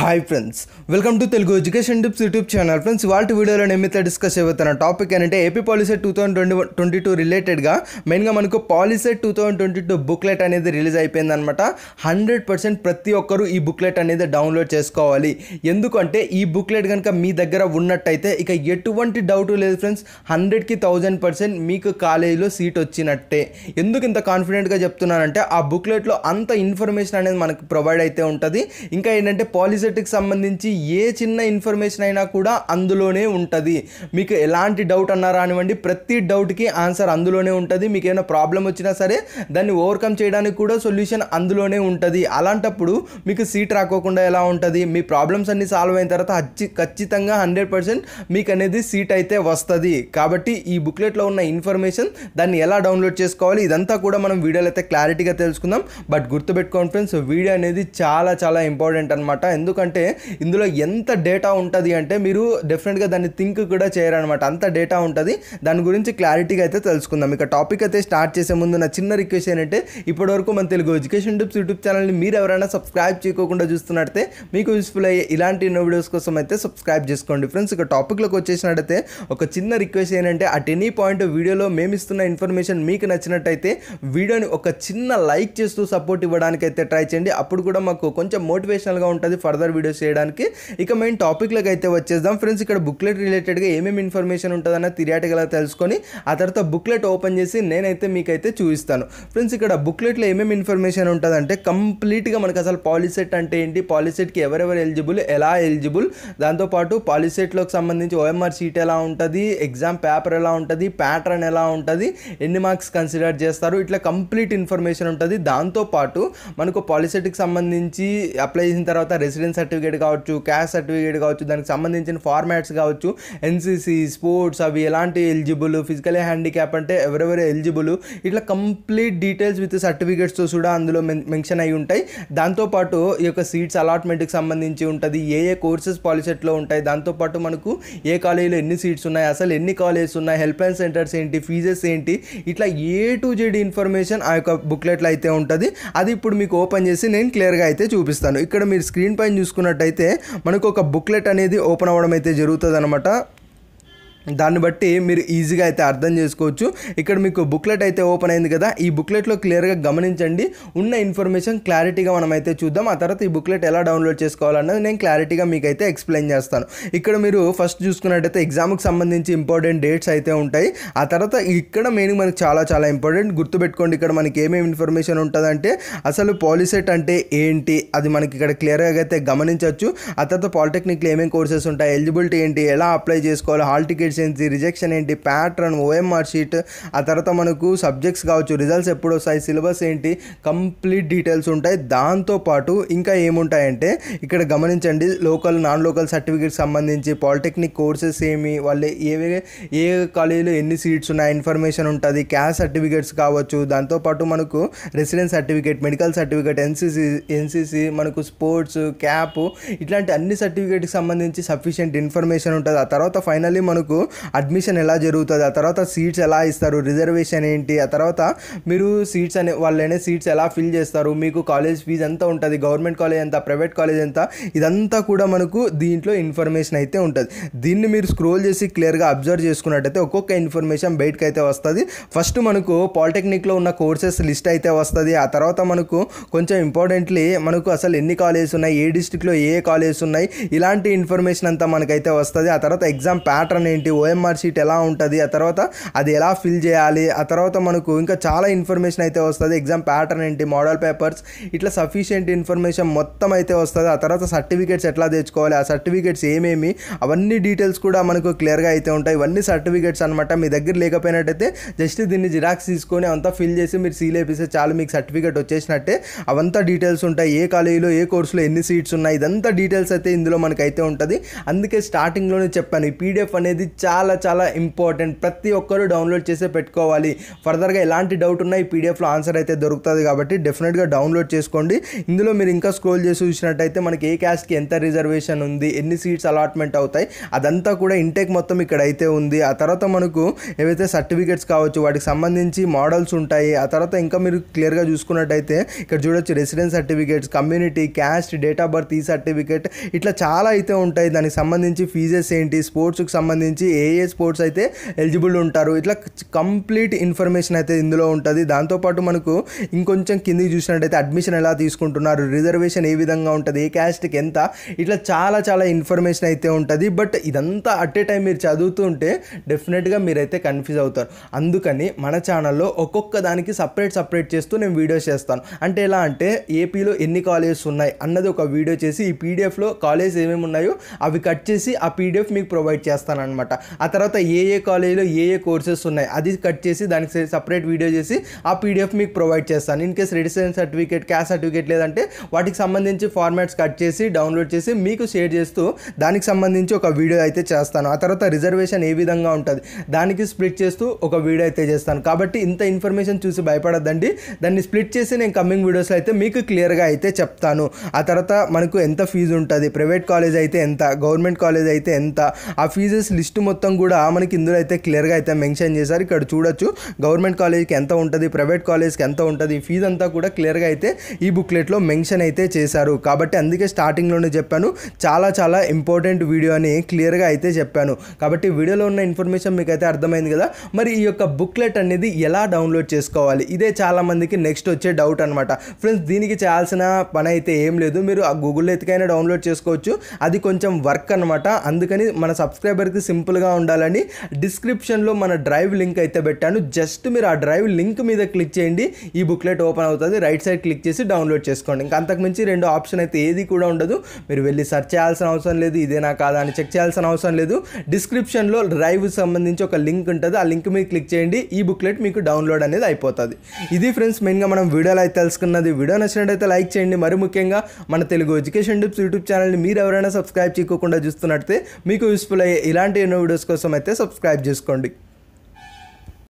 hi friends welcome to Telugu education tips YouTube channel friends వాళ్ళ వీడియోలో నిమిత్త డిస్కస్ చేయబోతున్న టాపిక్ ఏంటంటే AP policy two thousand twenty twenty two రిలేటెడ్గా మెయిన్గా మనకు policy two thousand twenty two booklet అనేది రిలీజ్ అయిపోయింది అనమాట హండ్రెడ్ పర్సెంట్ ప్రతి ఒక్కరూ ఈ బుక్లెట్ అనేది డౌన్లోడ్ చేసుకోవాలి ఎందుకంటే ఈ బుక్లెట్ కనుక మీ దగ్గర ఉన్నట్టయితే ఇక ఎటువంటి డౌట్ లేదు ఫ్రెండ్స్ హండ్రెడ్కి థౌజండ్ పర్సెంట్ మీకు కాలేజీలో సీట్ వచ్చినట్టే ఎందుకు ఇంత కాన్ఫిడెంట్గా చెప్తున్నానంటే ఆ బుక్లెట్లో అంత ఇన్ఫర్మేషన్ అనేది మనకు ప్రొవైడ్ అయితే ఉంటుంది ఇంకా ఏంటంటే పాలిసీ యూజెట్కి సంబంధించి ఏ చిన్న ఇన్ఫర్మేషన్ అయినా కూడా అందులోనే ఉంటుంది మీకు ఎలాంటి డౌట్ అన్నా రానివ్వండి ప్రతి డౌట్కి ఆన్సర్ అందులోనే ఉంటుంది మీకు ఏమైనా ప్రాబ్లం వచ్చినా సరే దాన్ని ఓవర్కమ్ చేయడానికి కూడా సొల్యూషన్ అందులోనే ఉంటుంది అలాంటప్పుడు మీకు సీట్ రాకోకుండా ఎలా ఉంటుంది మీ ప్రాబ్లమ్స్ అన్ని సాల్వ్ అయిన తర్వాత ఖచ్చితంగా హండ్రెడ్ పర్సెంట్ మీకు అనేది సీట్ అయితే వస్తుంది కాబట్టి ఈ బుక్లెట్లో ఉన్న ఇన్ఫర్మేషన్ దాన్ని ఎలా డౌన్లోడ్ చేసుకోవాలి ఇదంతా కూడా మనం వీడియోలో అయితే క్లారిటీగా తెలుసుకుందాం బట్ గుర్తుపెట్టుకోండి ఫ్రెండ్స్ వీడియో అనేది చాలా చాలా ఇంపార్టెంట్ అనమాట ఎందుకు ఎందుకంటే ఇందులో ఎంత డేటా ఉంటుంది అంటే మీరు డెఫినెట్గా దాన్ని థింక్ కూడా చేయరనమాట అంత డేటా ఉంటుంది దాని గురించి క్లారిటీగా అయితే తెలుసుకుందాం ఇక టాపిక్ అయితే స్టార్ట్ చేసే ముందు నా చిన్న రిక్వెస్ట్ ఏంటంటే ఇప్పటివరకు మన తెలుగు ఎడ్యుకేషన్ టిప్స్ యూట్యూబ్ ఛానల్ని మీరు ఎవరైనా సబ్స్క్రైబ్ చేయకుండా చూస్తున్నట్టయితే మీకు యూస్ఫుల్ అయ్యే ఇలాంటి ఎన్నో వీడియోస్ కోసం అయితే సబ్స్క్రైబ్ చేసుకోండి ఫ్రెండ్స్ ఇక టాపిక్లోకి వచ్చేసినట్టయితే ఒక చిన్న రిక్వెస్ట్ ఏంటంటే అట్ ఎనీ పాయింట్ వీడియోలో మేము ఇస్తున్న ఇన్ఫర్మేషన్ మీకు నచ్చినట్టయితే వీడియోని ఒక చిన్న లైక్ చేస్తూ సపోర్ట్ ఇవ్వడానికి అయితే ట్రై చేయండి అప్పుడు కూడా మాకు కొంచెం మోటివేషనల్గా ఉంటుంది ఫర్దర్ ఫర్దర్ వీడియోస్ చేయడానికి ఇక మెయిన్ టాపిక్లకు అయితే వచ్చేద్దాం ఫ్రెండ్స్ ఇక్కడ బుక్లెట్ రిలేటెడ్గా ఏమేమి ఇన్ఫర్మేషన్ ఉంటుందన్న థిరియాటికల్గా తెలుసుకొని ఆ తర్వాత బుక్లెట్ ఓపెన్ చేసి నేనైతే మీకైతే చూపిస్తాను ఫ్రెండ్స్ ఇక్కడ బుక్లెట్లో ఏమేమి ఇన్ఫర్మేషన్ ఉంటుందంటే కంప్లీట్గా మనకు అసలు పాలిసెట్ అంటే ఏంటి పాలిసెట్కి ఎవరెవరు ఎలిజిబుల్ ఎలా ఎలిజిబుల్ దాంతోపాటు పాలిసెట్లోకి సంబంధించి ఓఎంఆర్ సీట్ ఎలా ఉంటుంది ఎగ్జామ్ పేపర్ ఎలా ఉంటుంది ప్యాటర్న్ ఎలా ఉంటుంది ఎన్ని మార్క్స్ కన్సిడర్ చేస్తారు ఇట్లా కంప్లీట్ ఇన్ఫర్మేషన్ ఉంటుంది దాంతోపాటు మనకు పాలిసెట్కి సంబంధించి అప్లై చేసిన తర్వాత రెసిడెన్స్ సర్టిఫికేట్ కావచ్చు క్యాస్ట్ సర్టిఫికేట్ కావచ్చు దానికి సంబంధించిన ఫార్మాట్స్ కావచ్చు ఎన్సీసీ స్పోర్ట్స్ అవి ఎలాంటి ఎలిజిబుల్ ఫిజికల్ హ్యాండిక్యాప్ అంటే ఎవరెవరు ఎలిజిబుల్ ఇట్లా కంప్లీట్ డీటెయిల్స్ విత్ సర్టిఫికేట్స్తో కూడా అందులో మెన్షన్ అయి ఉంటాయి దాంతోపాటు ఈ యొక్క సీట్స్ అలాట్మెంట్కి సంబంధించి ఉంటుంది ఏ ఏ కోర్సెస్ పాలిసెట్లో ఉంటాయి దాంతోపాటు మనకు ఏ కాలేజీలో ఎన్ని సీట్స్ ఉన్నాయి అసలు ఎన్ని కాలేజెస్ ఉన్నాయి హెల్ప్ లైన్ సెంటర్స్ ఏంటి ఫీజెస్ ఏంటి ఇట్లా ఏ టు జెడ్ ఇన్ఫర్మేషన్ ఆ యొక్క బుక్లెట్లో అయితే ఉంటుంది అది ఇప్పుడు మీకు ఓపెన్ చేసి నేను క్లియర్గా అయితే చూపిస్తాను ఇక్కడ మీరు స్క్రీన్ పైన చూసుకున్నట్టయితే మనకు ఒక బుక్లెట్ అనేది ఓపెన్ అవ్వడం అయితే జరుగుతుంది అనమాట దాన్ని బట్టి మీరు ఈజీగా అయితే అర్థం చేసుకోవచ్చు ఇక్కడ మీకు బుక్లెట్ అయితే ఓపెన్ అయింది కదా ఈ బుక్లెట్లో క్లియర్గా గమనించండి ఉన్న ఇన్ఫర్మేషన్ క్లారిటీగా మనం అయితే చూద్దాం ఆ తర్వాత ఈ బుక్లెట్ ఎలా డౌన్లోడ్ చేసుకోవాలన్నది నేను క్లారిటీగా మీకు అయితే ఎక్స్ప్లెయిన్ చేస్తాను ఇక్కడ మీరు ఫస్ట్ చూసుకున్నట్టయితే ఎగ్జామ్కి సంబంధించి ఇంపార్టెంట్ డేట్స్ అయితే ఉంటాయి ఆ తర్వాత ఇక్కడ మెయిన్ మనకి చాలా చాలా ఇంపార్టెంట్ గుర్తుపెట్టుకోండి ఇక్కడ మనకి ఏమేమి ఇన్ఫర్మేషన్ ఉంటుందంటే అసలు పాలిసెట్ అంటే ఏంటి అది మనకి ఇక్కడ క్లియర్గా అయితే గమనించవచ్చు ఆ తర్వాత పాలిటెక్నిక్లో ఏమేమి కోర్సెస్ ఉంటాయి ఎలిజిబిలిటీ ఏంటి ఎలా అప్లై చేసుకోవాలి హాల్ టికెట్స్ ఎఫిషియన్సీ రిజెక్షన్ ఏంటి ప్యాటర్న్ ఓఎంఆర్ షీట్ ఆ తర్వాత మనకు సబ్జెక్ట్స్ కావచ్చు రిజల్ట్స్ ఎప్పుడు వస్తాయి సిలబస్ ఏంటి కంప్లీట్ డీటెయిల్స్ ఉంటాయి దాంతోపాటు ఇంకా ఏముంటాయంటే ఇక్కడ గమనించండి లోకల్ నాన్ లోకల్ సర్టిఫికేట్ సంబంధించి పాలిటెక్నిక్ కోర్సెస్ ఏమి వాళ్ళు ఏవే ఏ కాలేజీలో ఎన్ని సీట్స్ ఉన్నాయి ఇన్ఫర్మేషన్ ఉంటుంది క్యాస్ట్ సర్టిఫికేట్స్ కావచ్చు దాంతోపాటు మనకు residence certificate medical certificate NCC NCC మనకు స్పోర్ట్స్ క్యాప్ ఇట్లాంటి అన్ని సర్టిఫికేట్కి సంబంధించి సఫిషియంట్ ఇన్ఫర్మేషన్ ఉంటుంది ఆ తర్వాత ఫైనల్లీ మనకు అడ్మిషన్ ఎలా జరుగుతుంది ఆ తర్వాత సీట్స్ ఎలా ఇస్తారు రిజర్వేషన్ ఏంటి ఆ తర్వాత మీరు సీట్స్ అనే వాళ్ళనే సీట్స్ ఎలా ఫిల్ చేస్తారు మీకు కాలేజ్ ఫీజు ఎంత ఉంటుంది గవర్నమెంట్ కాలేజ్ ఎంత ప్రైవేట్ కాలేజ్ ఎంత ఇదంతా కూడా మనకు దీంట్లో ఇన్ఫర్మేషన్ అయితే ఉంటుంది దీన్ని మీరు స్క్రోల్ చేసి క్లియర్గా అబ్జర్వ్ చేసుకున్నట్టయితే ఒక్కొక్క ఇన్ఫర్మేషన్ బయటకు అయితే వస్తుంది ఫస్ట్ మనకు పాలిటెక్నిక్లో ఉన్న కోర్సెస్ లిస్ట్ అయితే వస్తుంది ఆ తర్వాత మనకు కొంచెం ఇంపార్టెంట్లీ మనకు అసలు ఎన్ని కాలేజెస్ ఉన్నాయి ఏ డిస్టిక్లో ఏ కాలేజెస్ ఉన్నాయి ఇలాంటి ఇన్ఫర్మేషన్ అంతా మనకైతే వస్తుంది ఆ తర్వాత ఎగ్జామ్ ప్యాటర్న్ ఏంటి ఓఎంఆర్ షీట్ ఎలా ఉంటుంది ఆ తర్వాత అది ఎలా ఫిల్ చేయాలి ఆ తర్వాత మనకు ఇంకా చాలా ఇన్ఫర్మేషన్ అయితే వస్తుంది ఎగ్జామ్ ప్యాటర్న్ ఏంటి మోడల్ పేపర్స్ ఇట్లా సఫిషియెంట్ ఇన్ఫర్మేషన్ మొత్తం అయితే వస్తుంది ఆ తర్వాత సర్టిఫికేట్స్ ఎట్లా తెచ్చుకోవాలి ఆ సర్టిఫికేట్స్ ఏమేమి అవన్నీ డీటెయిల్స్ కూడా మనకు క్లియర్గా అయితే ఉంటాయి ఇవన్నీ సర్టిఫికేట్స్ అనమాట మీ దగ్గర లేకపోయినట్టయితే జస్ట్ దీన్ని జిరాక్స్ తీసుకొని అంతా ఫిల్ చేసి మీరు సీల్ వేపిస్తే చాలు మీకు సర్టిఫికేట్ వచ్చేసినట్టే అవంతా డీటెయిల్స్ ఉంటాయి ఏ కాలేజీలో ఏ కోర్సులో ఎన్ని సీట్స్ ఉన్నాయి ఇదంతా డీటెయిల్స్ అయితే ఇందులో మనకైతే ఉంటుంది అందుకే స్టార్టింగ్లోనే చెప్పాను ఈ పీడిఎఫ్ అనేది చాలా చాలా ఇంపార్టెంట్ ప్రతి ఒక్కరూ డౌన్లోడ్ చేసే పెట్టుకోవాలి ఫర్దర్గా ఎలాంటి డౌట్ ఉన్నా ఈ పీడిఎఫ్లో ఆన్సర్ అయితే దొరుకుతుంది కాబట్టి డెఫినెట్గా డౌన్లోడ్ చేసుకోండి ఇందులో మీరు ఇంకా స్క్రోల్ చేసి చూసినట్టయితే మనకి ఏ క్యాస్ట్కి ఎంత రిజర్వేషన్ ఉంది ఎన్ని సీట్స్ అలాట్మెంట్ అవుతాయి అదంతా కూడా ఇంటేక్ మొత్తం ఇక్కడ అయితే ఉంది ఆ తర్వాత మనకు ఏవైతే సర్టిఫికేట్స్ కావచ్చు వాటికి సంబంధించి మోడల్స్ ఉంటాయి ఆ తర్వాత ఇంకా మీరు క్లియర్గా చూసుకున్నట్టయితే ఇక్కడ చూడొచ్చు residence certificates community caste date of birth ఈ సర్టిఫికేట్ ఇట్లా చాలా అయితే ఉంటాయి దానికి సంబంధించి ఫీజెస్ ఏంటి స్పోర్ట్స్కి సంబంధించి నుంచి ఏ ఏ స్పోర్ట్స్ అయితే ఎలిజిబుల్ ఉంటారు ఇట్లా కంప్లీట్ ఇన్ఫర్మేషన్ అయితే ఇందులో ఉంటుంది దాంతోపాటు మనకు ఇంకొంచెం కిందికి చూసినట్టయితే అడ్మిషన్ ఎలా తీసుకుంటున్నారు రిజర్వేషన్ ఏ విధంగా ఉంటుంది ఏ క్యాస్ట్కి ఎంత ఇట్లా చాలా చాలా ఇన్ఫర్మేషన్ అయితే ఉంటుంది బట్ ఇదంతా అట్ ఏ టైం మీరు చదువుతూ ఉంటే డెఫినెట్గా మీరైతే కన్ఫ్యూజ్ అవుతారు అందుకని మన ఛానల్లో ఒక్కొక్క దానికి సపరేట్ సపరేట్ చేస్తూ నేను వీడియోస్ చేస్తాను అంటే ఎలా అంటే ఏపీలో ఎన్ని కాలేజెస్ ఉన్నాయి అన్నది ఒక వీడియో చేసి ఈ పీడిఎఫ్లో కాలేజ్ ఏమేమి ఉన్నాయో అవి కట్ చేసి ఆ పీడిఎఫ్ మీకు ప్రొవైడ్ చేస్తాను అనమాట ఆ తర్వాత ఏ ఏ కాలేజీలో ఏ ఏ కోర్సెస్ ఉన్నాయి అది కట్ చేసి దానికి సపరేట్ వీడియో చేసి ఆ పీడిఎఫ్ మీకు ప్రొవైడ్ చేస్తాను in case registration certificate caste certificate లేదంటే వాటికి సంబంధించి ఫార్మాట్స్ కట్ చేసి డౌన్లోడ్ చేసి మీకు షేర్ చేస్తూ దానికి సంబంధించి ఒక వీడియో అయితే చేస్తాను ఆ తర్వాత రిజర్వేషన్ ఏ విధంగా ఉంటుంది దానికి స్ప్లిట్ చేస్తూ ఒక వీడియో అయితే చేస్తాను కాబట్టి ఇంత ఇన్ఫర్మేషన్ చూసి భయపడద్దండి దాన్ని స్ప్లిట్ చేసి నేను కమింగ్ వీడియోస్లో అయితే మీకు క్లియర్గా అయితే చెప్తాను ఆ తర్వాత మనకు ఎంత ఫీజు ఉంటుంది ప్రైవేట్ కాలేజ్ అయితే ఎంత గవర్నమెంట్ కాలేజ్ అయితే ఎంత ఆ ఫీజెస్ లిస్ట్ మొత్తం కూడా మనకి ఇందులో అయితే క్లియర్గా అయితే మెన్షన్ చేశారు ఇక్కడ చూడొచ్చు గవర్నమెంట్ కాలేజ్కి ఎంత ఉంటుంది ప్రైవేట్ కాలేజ్కి ఎంత ఉంటుంది ఫీజ్ అంతా కూడా క్లియర్గా అయితే ఈ బుక్లెట్లో మెన్షన్ అయితే చేశారు కాబట్టి అందుకే స్టార్టింగ్లోనే చెప్పాను చాలా చాలా ఇంపార్టెంట్ వీడియో అని క్లియర్గా అయితే చెప్పాను కాబట్టి వీడియోలో ఉన్న ఇన్ఫర్మేషన్ మీకు అయితే అర్థమైంది కదా మరి ఈ యొక్క బుక్లెట్ అనేది ఎలా డౌన్లోడ్ చేసుకోవాలి ఇదే చాలామందికి నెక్స్ట్ వచ్చే డౌట్ అనమాట ఫ్రెండ్స్ దీనికి చేయాల్సిన పని అయితే ఏం లేదు మీరు ఆ గూగుల్ ఎత్తికైనా డౌన్లోడ్ చేసుకోవచ్చు అది కొంచెం వర్క్ అనమాట అందుకని మన సబ్స్క్రైబర్కి సింపుల్ అవైలబుల్గా ఉండాలని డిస్క్రిప్షన్లో మన డ్రైవ్ లింక్ అయితే పెట్టాను జస్ట్ మీరు ఆ డ్రైవ్ లింక్ మీద క్లిక్ చేయండి ఈ బుక్లెట్ ఓపెన్ అవుతుంది రైట్ సైడ్ క్లిక్ చేసి డౌన్లోడ్ చేసుకోండి ఇంకా అంతకుమించి రెండు ఆప్షన్ అయితే ఏది కూడా ఉండదు మీరు వెళ్ళి సెర్చ్ చేయాల్సిన అవసరం లేదు ఇదేనా కాదా అని చెక్ చేయాల్సిన అవసరం లేదు డిస్క్రిప్షన్లో డ్రైవ్ సంబంధించి ఒక లింక్ ఉంటుంది ఆ లింక్ మీద క్లిక్ చేయండి ఈ బుక్లెట్ మీకు డౌన్లోడ్ అనేది అయిపోతుంది ఇది ఫ్రెండ్స్ మెయిన్గా మనం వీడియోలో అయితే తెలుసుకున్నది వీడియో నచ్చినట్టయితే లైక్ చేయండి మరి ముఖ్యంగా మన తెలుగు ఎడ్యుకేషన్ డిప్స్ యూట్యూబ్ ఛానల్ని మీరు ఎవరైనా సబ్స్క్రైబ్ చేయకుండా చూస్తున్నట్టే మీకు యూస్ఫుల్ అయ్యే ఇలాంటి ఎన్నో वीडियो समेत सब्सक्रैब्